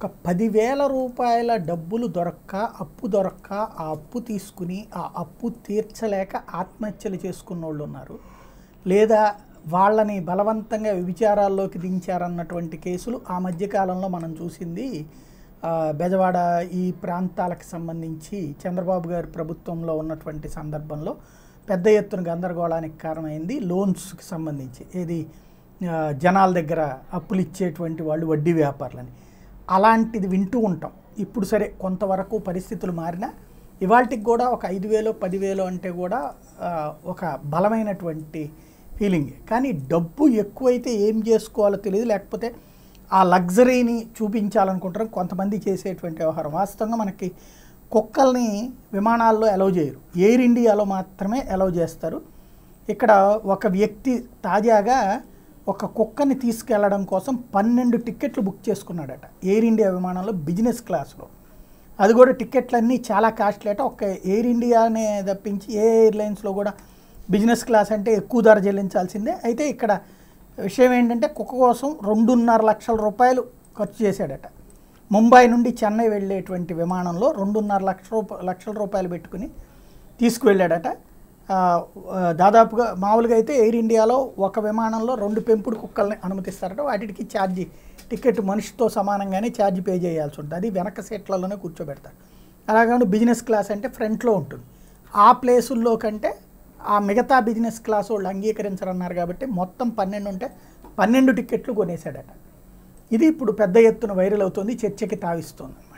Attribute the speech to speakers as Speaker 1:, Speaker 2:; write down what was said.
Speaker 1: ఒక పదివేల రూపాయల డబ్బులు దొరక్క అప్పు దొరక్క ఆ అప్పు తీసుకుని ఆ అప్పు తీర్చలేక ఆత్మహత్యలు చేసుకున్న వాళ్ళు ఉన్నారు లేదా వాళ్ళని బలవంతంగా విభిచారాల్లోకి దించారన్నటువంటి కేసులు ఆ మధ్యకాలంలో మనం చూసింది బెజవాడ ఈ ప్రాంతాలకు సంబంధించి చంద్రబాబు గారి ప్రభుత్వంలో ఉన్నటువంటి సందర్భంలో పెద్ద ఎత్తున గందరగోళానికి కారణమైంది లోన్స్కి సంబంధించి ఏది జనాల దగ్గర అప్పులు ఇచ్చేటువంటి వాళ్ళు వడ్డీ వ్యాపారులని అలాంటిది వింటూ ఉంటాం ఇప్పుడు సరే కొంతవరకు పరిస్థితులు మారినా ఇవాళకి కూడా ఒక ఐదు వేలు పదివేలు అంటే కూడా ఒక బలమైనటువంటి ఫీలింగ్ కానీ డబ్బు ఎక్కువైతే ఏం చేసుకోవాలో తెలియదు లేకపోతే ఆ లగ్జరీని చూపించాలనుకుంటారు కొంతమంది చేసేటువంటి వ్యవహారం వాస్తవంగా మనకి కుక్కల్ని విమానాల్లో అలౌ చేయరు ఎయిర్ ఇండియాలో మాత్రమే అలౌ చేస్తారు ఇక్కడ ఒక వ్యక్తి తాజాగా ఒక కుక్కని తీసుకెళ్లడం కోసం పన్నెండు టిక్కెట్లు బుక్ చేసుకున్నాడట ఎయిర్ ఇండియా విమానంలో బిజినెస్ క్లాస్లో అది కూడా టిక్కెట్లన్నీ చాలా కాస్ట్లీ అట ఒక ఎయిర్ ఇండియానే తప్పించి ఏ ఎయిర్లైన్స్లో కూడా బిజినెస్ క్లాస్ అంటే ఎక్కువ ధర చెల్లించాల్సిందే అయితే ఇక్కడ విషయం ఏంటంటే కుక్క కోసం రెండున్నర లక్షల రూపాయలు ఖర్చు చేశాడట ముంబై నుండి చెన్నై వెళ్ళేటువంటి విమానంలో రెండున్నర లక్ష రూప లక్షల రూపాయలు పెట్టుకుని తీసుకువెళ్ళాడట దాదాపుగా మామూలుగా అయితే ఎయిర్ ఇండియాలో ఒక విమానంలో రెండు పెంపుడు కుక్కల్ని అనుమతిస్తారట వాటికి ఛార్జీ టికెట్ మనిషితో సమానంగానే ఛార్జ్ పే చేయాల్సి ఉంటుంది అది వెనక సీట్లలోనే కూర్చోబెడతారు అలాగే బిజినెస్ క్లాస్ అంటే ఫ్రంట్లో ఉంటుంది ఆ ప్లేసుల్లో కంటే ఆ మిగతా బిజినెస్ క్లాస్ వాళ్ళు అంగీకరించరన్నారు కాబట్టి మొత్తం పన్నెండు ఉంటే పన్నెండు టిక్కెట్లు కొనేశాడట ఇది ఇప్పుడు పెద్ద ఎత్తున వైరల్ అవుతుంది చర్చకి తావిస్తుంది